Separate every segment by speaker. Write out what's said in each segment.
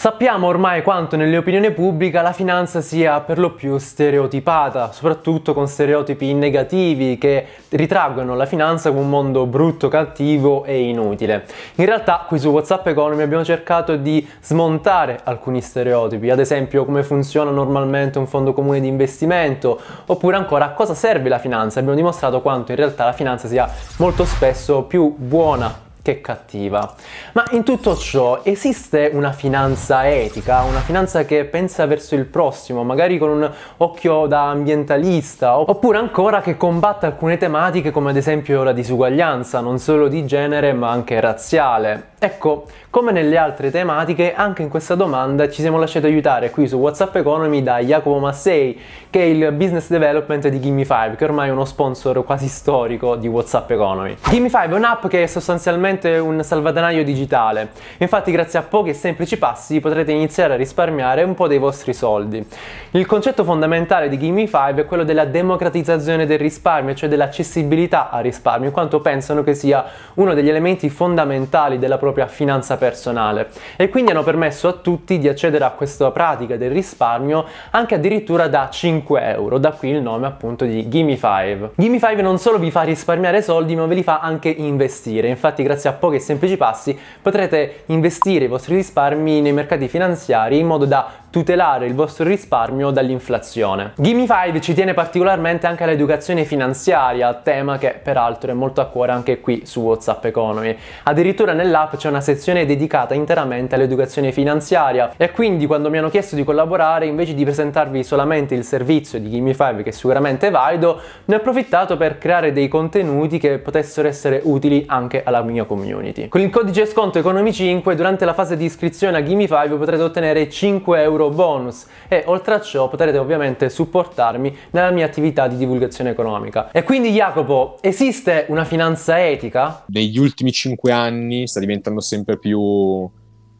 Speaker 1: Sappiamo ormai quanto nell'opinione pubblica la finanza sia per lo più stereotipata, soprattutto con stereotipi negativi che ritraggono la finanza come un mondo brutto, cattivo e inutile. In realtà qui su WhatsApp Economy abbiamo cercato di smontare alcuni stereotipi, ad esempio come funziona normalmente un fondo comune di investimento, oppure ancora a cosa serve la finanza. Abbiamo dimostrato quanto in realtà la finanza sia molto spesso più buona che cattiva. Ma in tutto ciò esiste una finanza etica, una finanza che pensa verso il prossimo, magari con un occhio da ambientalista, oppure ancora che combatta alcune tematiche come ad esempio la disuguaglianza, non solo di genere ma anche razziale. Ecco, come nelle altre tematiche, anche in questa domanda ci siamo lasciati aiutare qui su WhatsApp Economy da Jacopo Massei, che è il business development di Gimme5, che ormai è uno sponsor quasi storico di WhatsApp Economy. Gimme5 è un'app che è sostanzialmente un salvadanaio digitale. Infatti, grazie a pochi e semplici passi potrete iniziare a risparmiare un po' dei vostri soldi. Il concetto fondamentale di Gimme5 è quello della democratizzazione del risparmio, cioè dell'accessibilità al risparmio, in quanto pensano che sia uno degli elementi fondamentali della propria propria finanza personale e quindi hanno permesso a tutti di accedere a questa pratica del risparmio anche addirittura da 5 euro, da qui il nome appunto di Gimme 5. Gimme 5 non solo vi fa risparmiare soldi ma ve li fa anche investire, infatti grazie a pochi semplici passi potrete investire i vostri risparmi nei mercati finanziari in modo da tutelare il vostro risparmio dall'inflazione. Gimme 5 ci tiene particolarmente anche all'educazione finanziaria, tema che peraltro è molto a cuore anche qui su WhatsApp Economy. Addirittura nell'app c'è una sezione dedicata interamente all'educazione finanziaria e quindi quando mi hanno chiesto di collaborare, invece di presentarvi solamente il servizio di Gimme 5 che è sicuramente valido, ne ho approfittato per creare dei contenuti che potessero essere utili anche alla mia community. Con il codice sconto Economy 5 durante la fase di iscrizione a Gimme 5 potrete ottenere 5 euro euro bonus e oltre a ciò potrete ovviamente supportarmi nella mia attività di divulgazione economica. E quindi Jacopo, esiste una finanza etica?
Speaker 2: Negli ultimi cinque anni sta diventando sempre più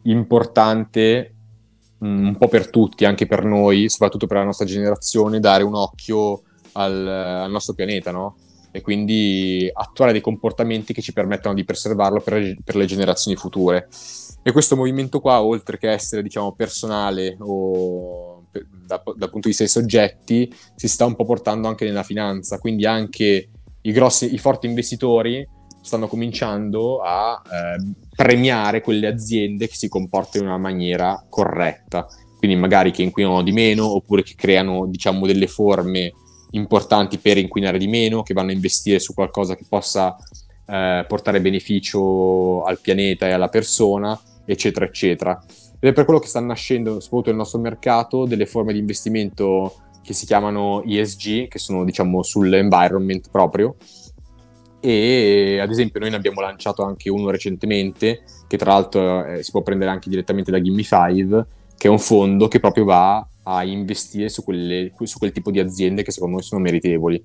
Speaker 2: importante mm, un po' per tutti, anche per noi, soprattutto per la nostra generazione, dare un occhio al, al nostro pianeta, no? e quindi attuare dei comportamenti che ci permettano di preservarlo per, per le generazioni future. E questo movimento qua, oltre che essere diciamo, personale o da, dal punto di vista dei soggetti, si sta un po' portando anche nella finanza, quindi anche i, grossi, i forti investitori stanno cominciando a eh, premiare quelle aziende che si comportano in una maniera corretta, quindi magari che inquinano di meno oppure che creano diciamo, delle forme importanti per inquinare di meno, che vanno a investire su qualcosa che possa eh, portare beneficio al pianeta e alla persona eccetera, eccetera. Ed è per quello che sta nascendo, soprattutto nel nostro mercato, delle forme di investimento che si chiamano ESG, che sono diciamo sull'environment proprio. E ad esempio noi ne abbiamo lanciato anche uno recentemente, che tra l'altro eh, si può prendere anche direttamente da Gimme 5, che è un fondo che proprio va a investire su, quelle, su quel tipo di aziende che secondo noi sono meritevoli.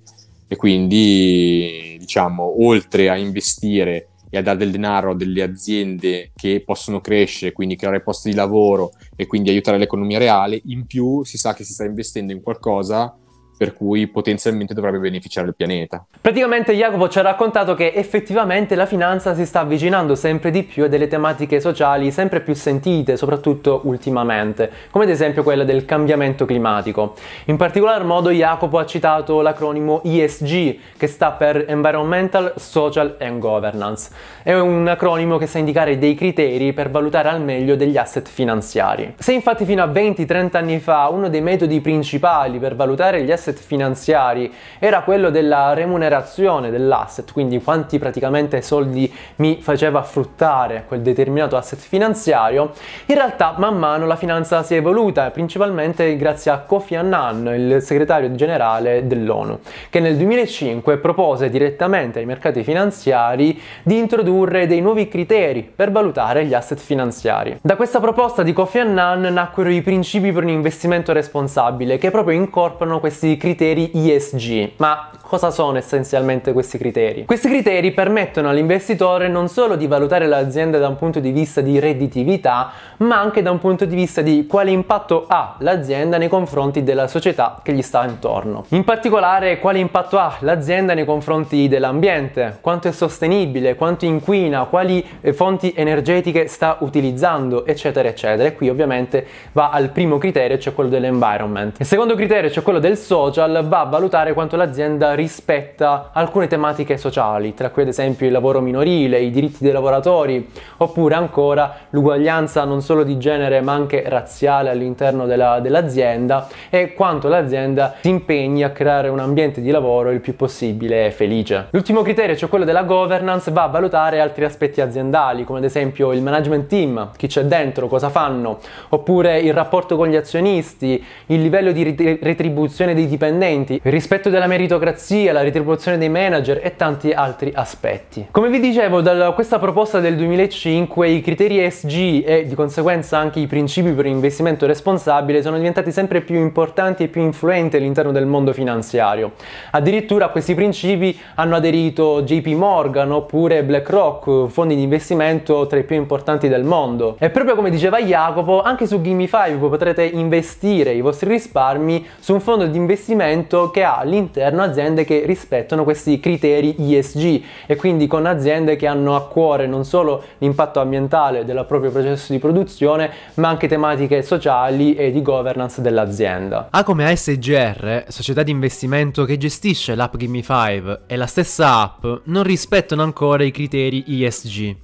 Speaker 2: E quindi, diciamo, oltre a investire e a dare del denaro a delle aziende che possono crescere, quindi creare posti di lavoro e quindi aiutare l'economia reale, in più si sa che si sta investendo in qualcosa per cui potenzialmente dovrebbe beneficiare il pianeta.
Speaker 1: Praticamente Jacopo ci ha raccontato che effettivamente la finanza si sta avvicinando sempre di più a delle tematiche sociali sempre più sentite, soprattutto ultimamente, come ad esempio quella del cambiamento climatico. In particolar modo Jacopo ha citato l'acronimo ESG, che sta per Environmental, Social and Governance. È un acronimo che sa indicare dei criteri per valutare al meglio degli asset finanziari. Se infatti fino a 20-30 anni fa uno dei metodi principali per valutare gli asset asset finanziari era quello della remunerazione dell'asset, quindi quanti praticamente soldi mi faceva fruttare quel determinato asset finanziario, in realtà man mano la finanza si è evoluta, principalmente grazie a Kofi Annan, il segretario generale dell'ONU, che nel 2005 propose direttamente ai mercati finanziari di introdurre dei nuovi criteri per valutare gli asset finanziari. Da questa proposta di Kofi Annan nacquero i principi per un investimento responsabile, che proprio incorporano questi dei criteri ESG. Ma cosa sono essenzialmente questi criteri? Questi criteri permettono all'investitore non solo di valutare l'azienda da un punto di vista di redditività, ma anche da un punto di vista di quale impatto ha l'azienda nei confronti della società che gli sta intorno. In particolare quale impatto ha l'azienda nei confronti dell'ambiente, quanto è sostenibile, quanto inquina, quali eh, fonti energetiche sta utilizzando, eccetera, eccetera. E qui ovviamente va al primo criterio, cioè quello dell'environment. Il secondo criterio, cioè quello del social, va a valutare quanto l'azienda rispetta alcune tematiche sociali, tra cui ad esempio il lavoro minorile, i diritti dei lavoratori, oppure ancora l'uguaglianza non solo di genere ma anche razziale all'interno dell'azienda e quanto l'azienda si impegni a creare un ambiente di lavoro il più possibile felice. L'ultimo criterio, cioè quello della governance, va a valutare altri aspetti aziendali come ad esempio il management team, chi c'è dentro, cosa fanno, oppure il rapporto con gli azionisti, il livello di retribuzione dei dipendenti, il rispetto della meritocrazia, la retribuzione dei manager e tanti altri aspetti. Come vi dicevo, da questa proposta del 2005 i criteri ESG e di conseguenza conseguenza anche i principi per investimento responsabile sono diventati sempre più importanti e più influenti all'interno del mondo finanziario. Addirittura a questi principi hanno aderito JP Morgan oppure BlackRock, fondi di investimento tra i più importanti del mondo. E proprio come diceva Jacopo, anche su Gimme5 potrete investire i vostri risparmi su un fondo di investimento che ha all'interno aziende che rispettano questi criteri ESG e quindi con aziende che hanno a cuore non solo l'impatto ambientale del proprio processo di produzione, produzione, ma anche tematiche sociali e di governance dell'azienda. Ha come ASGR, società di investimento che gestisce l'app Gimme 5 e la stessa app, non rispettano ancora i criteri ESG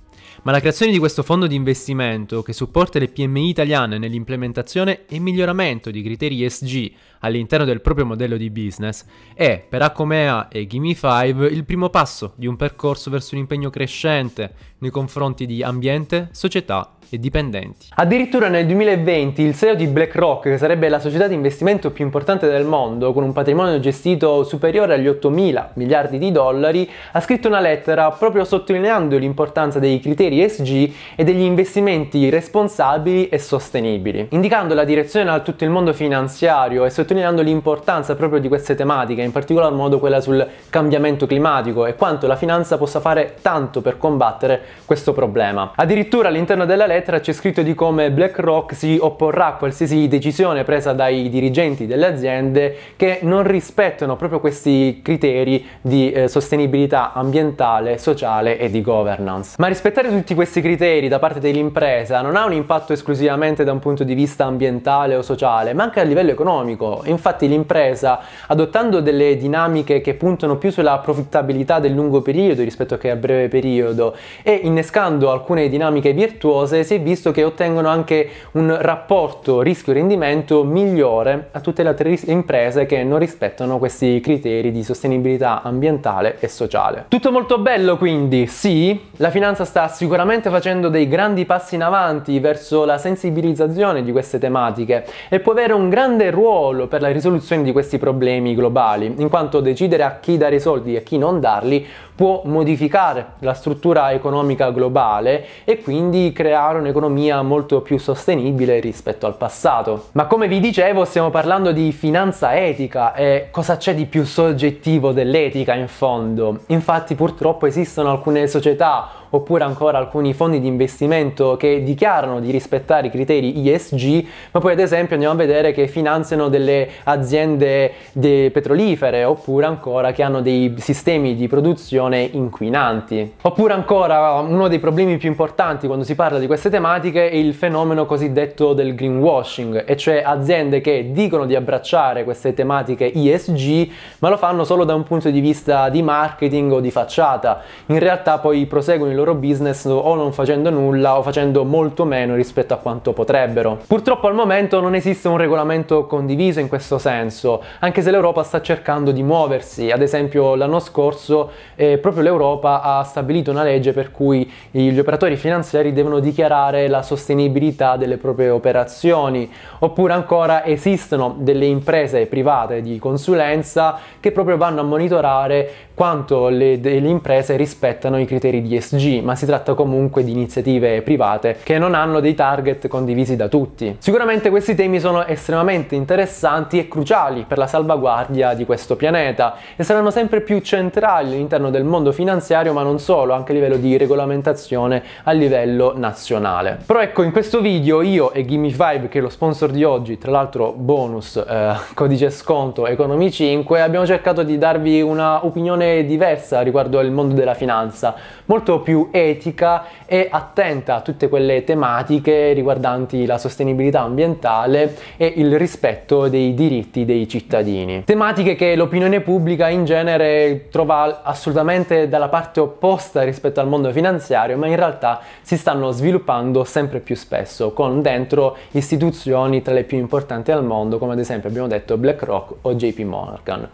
Speaker 1: ma la creazione di questo fondo di investimento che supporta le PMI italiane nell'implementazione e miglioramento di criteri ESG all'interno del proprio modello di business è, per Acomea e Gimme 5, il primo passo di un percorso verso un impegno crescente nei confronti di ambiente, società e dipendenti. Addirittura nel 2020 il CEO di BlackRock, che sarebbe la società di investimento più importante del mondo, con un patrimonio gestito superiore agli 8 mila miliardi di dollari, ha scritto una lettera proprio sottolineando l'importanza dei criteri criteri ESG e degli investimenti responsabili e sostenibili, indicando la direzione a tutto il mondo finanziario e sottolineando l'importanza proprio di queste tematiche, in particolar modo quella sul cambiamento climatico e quanto la finanza possa fare tanto per combattere questo problema. Addirittura all'interno della lettera c'è scritto di come BlackRock si opporrà a qualsiasi decisione presa dai dirigenti delle aziende che non rispettano proprio questi criteri di eh, sostenibilità ambientale, sociale e di governance. Ma rispettare tutti tutti questi criteri da parte dell'impresa non ha un impatto esclusivamente da un punto di vista ambientale o sociale, ma anche a livello economico. Infatti l'impresa, adottando delle dinamiche che puntano più sulla profittabilità del lungo periodo rispetto che a breve periodo e innescando alcune dinamiche virtuose, si è visto che ottengono anche un rapporto rischio-rendimento migliore a tutte le altre imprese che non rispettano questi criteri di sostenibilità ambientale e sociale. Tutto molto bello quindi, sì, la finanza sta sicuramente sicuramente facendo dei grandi passi in avanti verso la sensibilizzazione di queste tematiche e può avere un grande ruolo per la risoluzione di questi problemi globali, in quanto decidere a chi dare i soldi e a chi non darli può modificare la struttura economica globale e quindi creare un'economia molto più sostenibile rispetto al passato. Ma come vi dicevo stiamo parlando di finanza etica e cosa c'è di più soggettivo dell'etica in fondo? Infatti purtroppo esistono alcune società oppure ancora alcuni fondi di investimento che dichiarano di rispettare i criteri ESG, ma poi ad esempio andiamo a vedere che finanziano delle aziende de petrolifere oppure ancora che hanno dei sistemi di produzione inquinanti. Oppure ancora uno dei problemi più importanti quando si parla di queste tematiche è il fenomeno cosiddetto del greenwashing, e cioè aziende che dicono di abbracciare queste tematiche ESG, ma lo fanno solo da un punto di vista di marketing o di facciata. In realtà poi proseguono i loro loro business o non facendo nulla o facendo molto meno rispetto a quanto potrebbero. Purtroppo al momento non esiste un regolamento condiviso in questo senso, anche se l'Europa sta cercando di muoversi. Ad esempio l'anno scorso eh, proprio l'Europa ha stabilito una legge per cui gli operatori finanziari devono dichiarare la sostenibilità delle proprie operazioni, oppure ancora esistono delle imprese private di consulenza che proprio vanno a monitorare quanto le, le imprese rispettano i criteri di ESG ma si tratta comunque di iniziative private che non hanno dei target condivisi da tutti. Sicuramente questi temi sono estremamente interessanti e cruciali per la salvaguardia di questo pianeta e saranno sempre più centrali all'interno del mondo finanziario, ma non solo, anche a livello di regolamentazione a livello nazionale. Però ecco, in questo video io e Gimme 5, che è lo sponsor di oggi, tra l'altro bonus, eh, codice sconto Economy 5, abbiamo cercato di darvi una opinione diversa riguardo al mondo della finanza, molto più etica e attenta a tutte quelle tematiche riguardanti la sostenibilità ambientale e il rispetto dei diritti dei cittadini. Tematiche che l'opinione pubblica in genere trova assolutamente dalla parte opposta rispetto al mondo finanziario, ma in realtà si stanno sviluppando sempre più spesso, con dentro istituzioni tra le più importanti al mondo, come ad esempio abbiamo detto BlackRock o JP Morgan.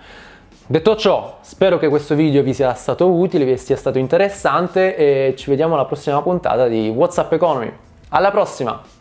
Speaker 1: Detto ciò, spero che questo video vi sia stato utile, vi sia stato interessante e ci vediamo alla prossima puntata di WhatsApp Economy. Alla prossima!